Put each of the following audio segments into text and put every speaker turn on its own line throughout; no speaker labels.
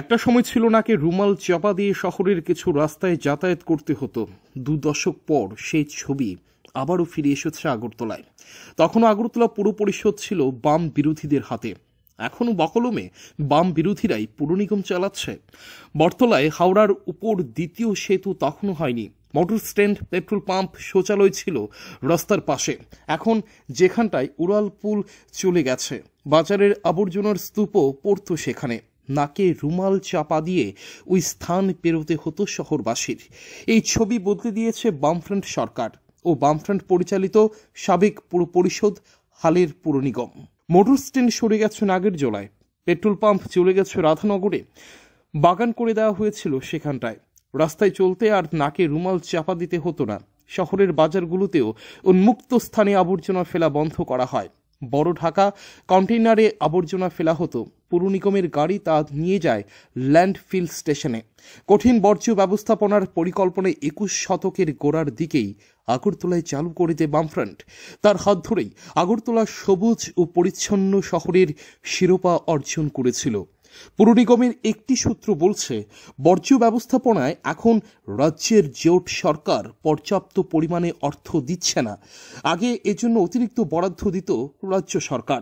একটা সময় ছিল নাকে রুমাল চাপা দিয়ে শহরের কিছু রাস্তায় যাতায়াত করতে হতো দু দশক পর সেই ছবি আবারও ফিরে এসেছে আগরতলায় তখনও আগরতলা পুরো পরিষদ ছিল বাম বিরোধীদের হাতে এখনও বকলমে বাম বিরোধীরাই পুর নিগম চালাচ্ছে বর্তলায় হাওড়ার উপর দ্বিতীয় সেতু তখনও হয়নি মোটর স্ট্যান্ড পেট্রোল পাম্প শৌচালয় ছিল রাস্তার পাশে এখন যেখানটায় উড়াল পুল চলে গেছে বাজারের আবর্জনার স্তূপও পড়ত সেখানে নাকে রুমাল চাপা দিয়ে ওই স্থান পেরোতে হতো শহরবাসীর এই ছবি বদলে দিয়েছে বামফ্রন্ট সরকার ও বামফ্রন্ট পরিচালিত সাবেক পুর পরিষদ হালের পুর নিগম মোটর স্ট্যান্ড সরে গেছে নাগের জোলায় পেট্রোল পাম্প চলে গেছে রাধানগরে বাগান করে দেওয়া হয়েছিল সেখানটায় রাস্তায় চলতে আর নাকে রুমাল চাপা দিতে হতো না শহরের বাজারগুলোতেও উন্মুক্ত স্থানে আবর্জনা ফেলা বন্ধ করা হয় বড় ঢাকা কন্টেইনারে আবর্জনা ফেলা হতো পুর নিগমের গাড়ি তা নিয়ে যায় ল্যান্ডফিল স্টেশনে কঠিন বর্জ্য ব্যবস্থাপনার পরিকল্পনায় একুশ শতকের গোড়ার দিকেই আগরতলায় চালু করে দেয় বামফ্রন্ট তার হাত ধরেই আগরতলা সবুজ ও পরিচ্ছন্ন শহরের শিরোপা অর্জন করেছিল পুর নিগমের একটি সূত্র বলছে বর্জ্য ব্যবস্থাপনায় এখন রাজ্যের জোট সরকার পর্যাপ্ত পরিমাণে অর্থ দিচ্ছে না আগে এজন্য অতিরিক্ত বরাদ্দ দিত রাজ্য সরকার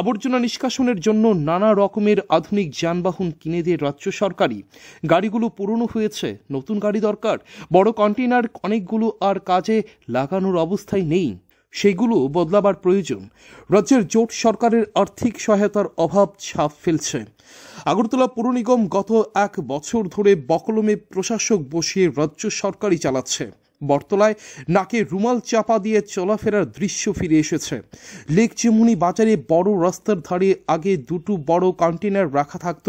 আবর্জনা নিষ্কাশনের জন্য নানা রকমের আধুনিক যানবাহন কিনে দিয়ে রাজ্য সরকারই গাড়িগুলো পুরনো হয়েছে নতুন গাড়ি দরকার বড় কন্টেনার অনেকগুলো আর কাজে লাগানোর অবস্থায় নেই সেইগুলো বদলাবার প্রয়োজন রাজ্যের জোট সরকারের আর্থিক সহায়তার অভাব ছাপ ফেলছে আগরতলা পুর নিগম গত এক বছর ধরে বকলমে প্রশাসক বসিয়ে রাজ্য সরকারই চালাচ্ছে বটতলায় নাকে রুমাল চাপা দিয়ে চলাফেরার দৃশ্য ফিরে এসেছে লেকচিমুনি বাজারে বড় রাস্তার ধারে আগে দুটো বড় কন্টেনার রাখা থাকত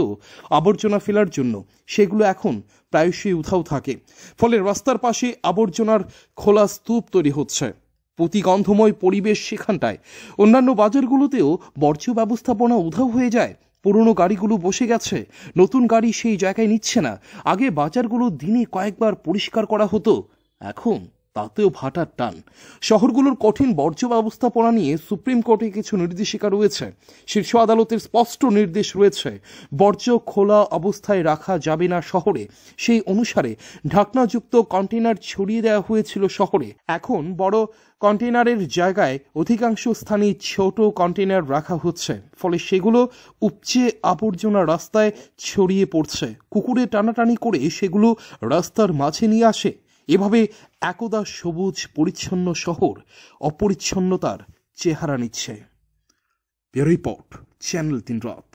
আবর্জনা ফেলার জন্য সেগুলো এখন প্রায়শই উধাও থাকে ফলে রাস্তার পাশে আবর্জনার খোলা স্তূপ তৈরি হচ্ছে প্রতিগন্ধময় পরিবেশ সেখানটায় অন্যান্য বাজারগুলোতেও বর্জ্য ব্যবস্থাপনা উধাও হয়ে যায় পুরনো গাড়িগুলো বসে গেছে নতুন গাড়ি সেই জায়গায় নিচ্ছে না আগে বাজারগুলো দিনে কয়েকবার পরিষ্কার করা হতো এখন তাতেও ভাটার টান শহরগুলোর কঠিন বর্জ্য ব্যবস্থাপনা নিয়ে সুপ্রিম কোর্টে কিছু নির্দেশিকা রয়েছে শীর্ষ আদালতের স্পষ্ট নির্দেশ রয়েছে বর্জ্য খোলা অবস্থায় রাখা যাবে না শহরে সেই অনুসারে ঢাকনাযুক্ত কন্টেনার ছড়িয়ে দেওয়া হয়েছিল শহরে এখন বড় কন্টেনারের জায়গায় অধিকাংশ স্থানে ছোট কন্টেনার রাখা হচ্ছে ফলে সেগুলো উপচে আবর্জনা রাস্তায় ছড়িয়ে পড়ছে কুকুরে টানাটানি করে সেগুলো রাস্তার মাঝে নিয়ে আসে এভাবে একদা সবুজ পরিচ্ছন্ন শহর অপরিচ্ছন্নতার চেহারা নিচ্ছে রিপোর্ট চ্যানেল তিন রথ